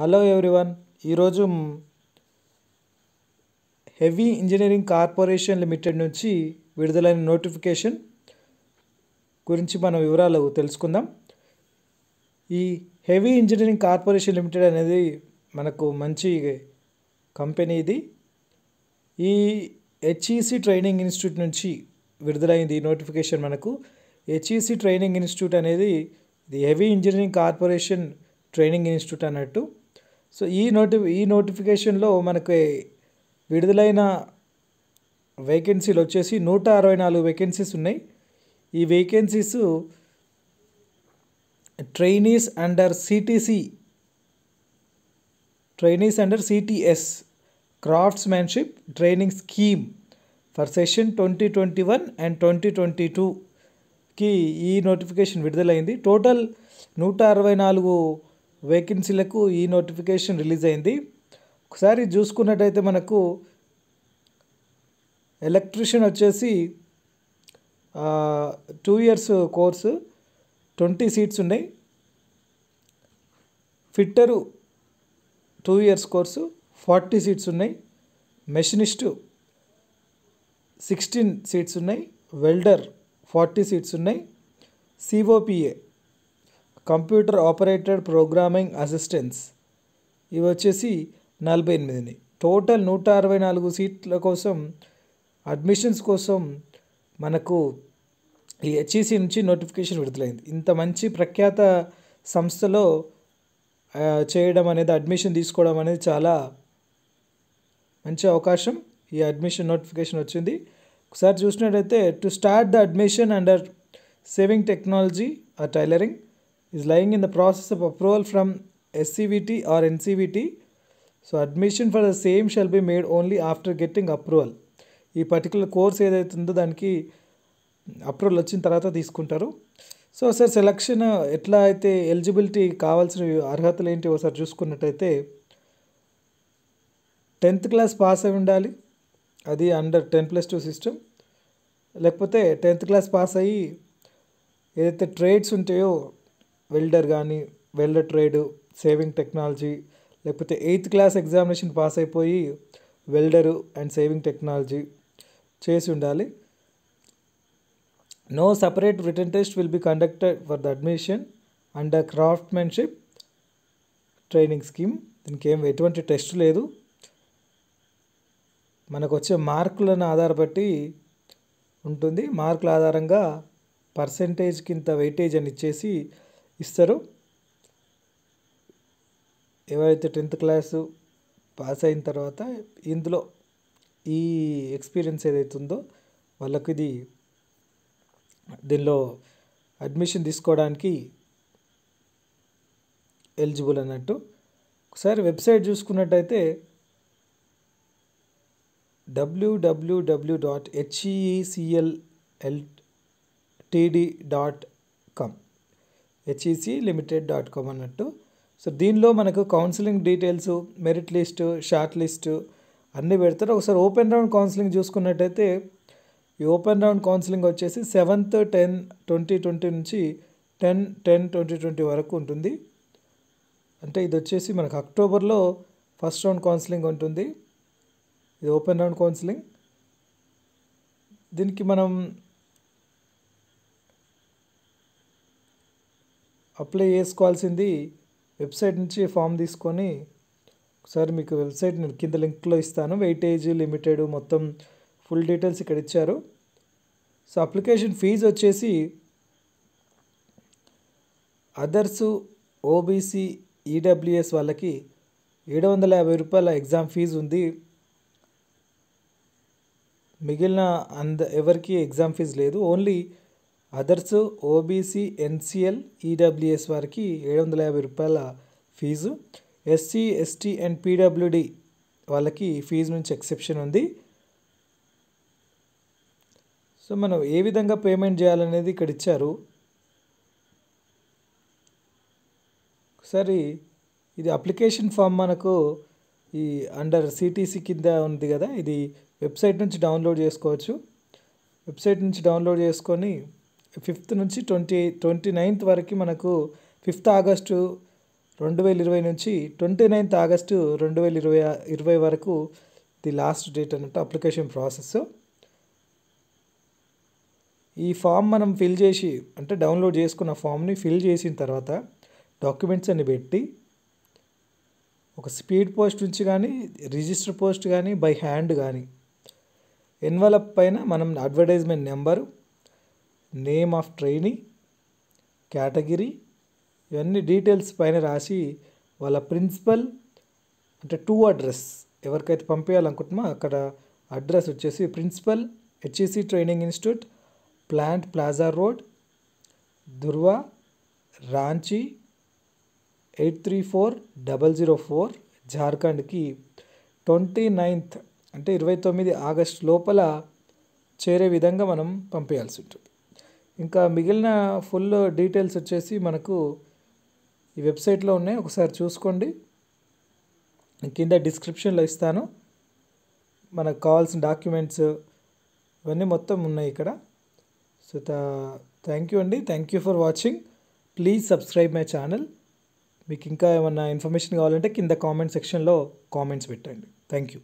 Hello everyone ఈరోజు Heavy Engineering Corporation Limited నుంచి విడుదలైన నోటిఫికేషన్ గురించి మనం వివరాలు తెలుసుకుందాం ఈ హెవీ ఇంజనీరింగ్ కార్పొరేషన్ లిమిటెడ్ అనేది మనకు మంచి కంపెనీ ఇది ఈ హెచ్ఈసి ట్రైనింగ్ ఇన్స్టిట్యూట్ నుంచి విడుదలైంది ఈ నోటిఫికేషన్ మనకు హెచ్ఈసి ట్రైనింగ్ ఇన్స్టిట్యూట్ అనేది ఇది Heavy Engineering Corporation training institute అన్నట్టు సో ఈ నోటి ఈ నోటిఫికేషన్లో మనకి విడుదలైన వేకెన్సీలు వచ్చేసి నూట అరవై నాలుగు వేకెన్సీస్ ఉన్నాయి ఈ vacancies trainees under CTC trainees under CTS craftsmanship training scheme for session twenty twenty one and twenty twenty టూకి ఈ నోటిఫికేషన్ విడుదలైంది టోటల్ నూట అరవై నాలుగు వేకెన్సీలకు ఈ నోటిఫికేషన్ రిలీజ్ అయింది ఒకసారి చూసుకున్నట్టయితే మనకు ఎలక్ట్రిషియన్ వచ్చేసి two years course twenty seats ఉన్నాయి fitter two years course forty seats ఉన్నాయి మెషినిస్టు సిక్స్టీన్ సీట్స్ ఉన్నాయి వెల్డర్ ఫార్టీ సీట్స్ ఉన్నాయి COPA computer operated programming assistance ఇవి వచ్చేసి నలభై ఎనిమిదిని టోటల్ నూట అరవై నాలుగు సీట్ల కోసం అడ్మిషన్స్ కోసం మనకు ఈ హెచ్ఈసి నుంచి నోటిఫికేషన్ విడుదలైంది ఇంత మంచి ప్రఖ్యాత సంస్థలో చేయడం అనేది అడ్మిషన్ తీసుకోవడం అనేది చాలా మంచి అవకాశం ఈ అడ్మిషన్ నోటిఫికేషన్ వచ్చింది ఒకసారి చూసినట్టయితే to start the admission under sewing technology ఆ tailoring is lying in the process of approval from SCVT or NCVT. So admission for the same shall be made only after getting approval. ఈ particular course ఏదైతే ఉందో దానికి approval వచ్చిన తర్వాత తీసుకుంటారు so sir selection ఎట్లా అయితే ఎలిజిబిలిటీ కావాల్సిన అర్హతలు ఏంటి ఒకసారి చూసుకున్నట్టయితే టెన్త్ క్లాస్ పాస్ అయి ఉండాలి అది under ten plus two system లేకపోతే టెన్త్ క్లాస్ పాస్ అయ్యి ఏదైతే ట్రేడ్స్ ఉంటాయో వెల్డర్ కానీ వెల్డర్ ట్రేడ్ సేవింగ్ టెక్నాలజీ లేకపోతే ఎయిత్ క్లాస్ ఎగ్జామినేషన్ పాస్ అయిపోయి వెల్డరు అండ్ సేవింగ్ టెక్నాలజీ చేసి ఉండాలి no separate written test will be conducted for the admission and craftsmanship training scheme దీనికి ఏం ఎటువంటి టెస్ట్ లేదు మనకు వచ్చే మార్కులను ఆధారపట్టి ఉంటుంది మార్కుల ఆధారంగా పర్సంటేజ్ కింద వెయిటేజ్ అని ఇచ్చేసి ఇస్తారు ఎవరైతే టెన్త్ క్లాసు పాస్ అయిన తర్వాత ఇందులో ఈ ఎక్స్పీరియన్స్ ఏదైతే ఉందో వాళ్ళకు ఇది దీనిలో అడ్మిషన్ తీసుకోవడానికి ఎలిజిబుల్ అన్నట్టు ఒకసారి వెబ్సైట్ చూసుకున్నట్టయితే WWW dot HECLL L TD dot com HEC limited dot com అన్నట్టు సో దీనిలో మనకు counselling details merit list short list అన్నీ పెడతారు ఒకసారి ఓపెన్ రౌండ్ కౌన్సిలింగ్ చూసుకున్నట్టయితే ఈ ఓపెన్ రౌండ్ కౌన్సిలింగ్ వచ్చేసి సెవెంత్ టెన్ ట్వంటీ ట్వంటీ నుంచి టెన్ టెన్ ట్వంటీ ట్వంటీ వరకు ఉంటుంది అంటే ఇది వచ్చేసి మనకు అక్టోబర్లో ఫస్ట్ రౌండ్ కౌన్సిలింగ్ ఉంటుంది ఇది ఓపెన్ రౌండ్ కౌన్సిలింగ్ దీనికి మనం అప్లై చేసుకోవాల్సింది వెబ్సైట్ నుంచి ఫామ్ తీసుకొని ఒకసారి మీకు వెబ్సైట్ నేను కింద లింక్లో ఇస్తాను వెయిటేజ్ లిమిటెడ్ మొత్తం ఫుల్ డీటెయిల్స్ ఇక్కడ ఇచ్చారు సో అప్లికేషన్ ఫీజు వచ్చేసి అదర్సు ఓబీసీ ఈడబ్ల్యూఎస్ వాళ్ళకి ఏడు వందల యాభై రూపాయల ఎగ్జామ్ ఫీజు ఉంది మిగిలిన అంద ఎవరికి ఎగ్జామ్ ఫీజు లేదు only others OBC NCL EWS వారికి ఏడు వందల యాభై రూపాయల fee SC ST and PWD వాళ్ళకి ఫీజు నుంచి ఎక్సెప్షన్ ఉంది సో మనం ఏ విధంగా పేమెంట్ చేయాలనేది ఇక్కడ ఇచ్చారు ఒకసారి ఇది అప్లికేషన్ ఫామ్ మనకు ఈ అండర్ సిటీసీ కింద ఉంది కదా ఇది వెబ్సైట్ నుంచి డౌన్లోడ్ చేసుకోవచ్చు వెబ్సైట్ నుంచి డౌన్లోడ్ చేసుకొని ఫిఫ్త్ నుంచి ట్వంటీ ట్వంటీ నైన్త్ వరకు మనకు ఫిఫ్త్ ఆగస్టు రెండు వేల ఇరవై నుంచి ట్వంటీ నైన్త్ ఆగస్టు రెండు వేల ఇరవై ఇరవై వరకు ది లాస్ట్ డేట్ అన్నట్టు అప్లికేషన్ ప్రాసెస్ ఈ ఫామ్ మనం ఫిల్ చేసి అంటే డౌన్లోడ్ చేసుకున్న ఫామ్ని ఫిల్ చేసిన తర్వాత డాక్యుమెంట్స్ అన్ని పెట్టి ఒక స్పీడ్ పోస్ట్ నుంచి కానీ రిజిస్టర్ పోస్ట్ కానీ బై హ్యాండ్ కానీ ఎన్వలప్ పైన మనం advertisement number name of training category ఇవన్నీ డీటెయిల్స్ పైన రాసి వాళ్ళ ప్రిన్సిపల్ అంటే టూ అడ్రస్ ఎవరికైతే పంపించాలనుకుంటున్నా అక్కడ అడ్రస్ వచ్చేసి principal HEC training institute plant plaza road Dhurwa Ranchi eight three four double zero four జార్ఖండ్కి ట్వంటీ నైన్త్ అంటే ఇరవై తొమ్మిది ఆగస్ట్ లోపల చేరే విధంగా మనం పంపేయాల్సి ఉంటుంది ఇంకా మిగిలిన ఫుల్ డీటెయిల్స్ వచ్చేసి మనకు ఈ వెబ్సైట్లో ఉన్నాయి ఒకసారి చూసుకోండి కింద డిస్క్రిప్షన్లో ఇస్తాను మనకు కావాల్సిన డాక్యుమెంట్స్ ఇవన్నీ మొత్తం ఉన్నాయి ఇక్కడ సో థ్యాంక్ యూ అండి thank you for watching please subscribe my channel మీకు ఇంకా ఏమన్నా ఇన్ఫర్మేషన్ కావాలంటే కింద కామెంట్ సెక్షన్లో కామెంట్స్ పెట్టండి థ్యాంక్ యూ